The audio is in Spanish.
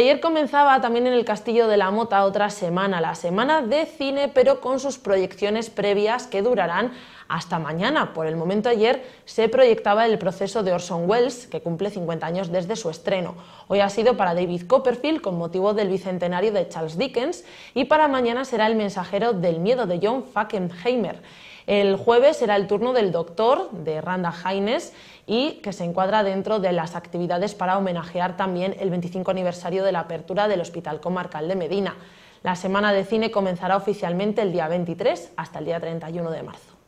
Ayer comenzaba también en el Castillo de la Mota otra semana, la semana de cine, pero con sus proyecciones previas que durarán hasta mañana. Por el momento ayer se proyectaba el proceso de Orson Welles, que cumple 50 años desde su estreno. Hoy ha sido para David Copperfield con motivo del bicentenario de Charles Dickens y para mañana será el mensajero del miedo de John Fackenheimer. El jueves será el turno del doctor de Randa Haines y que se encuadra dentro de las actividades para homenajear también el 25 aniversario de la apertura del Hospital Comarcal de Medina. La Semana de Cine comenzará oficialmente el día 23 hasta el día 31 de marzo.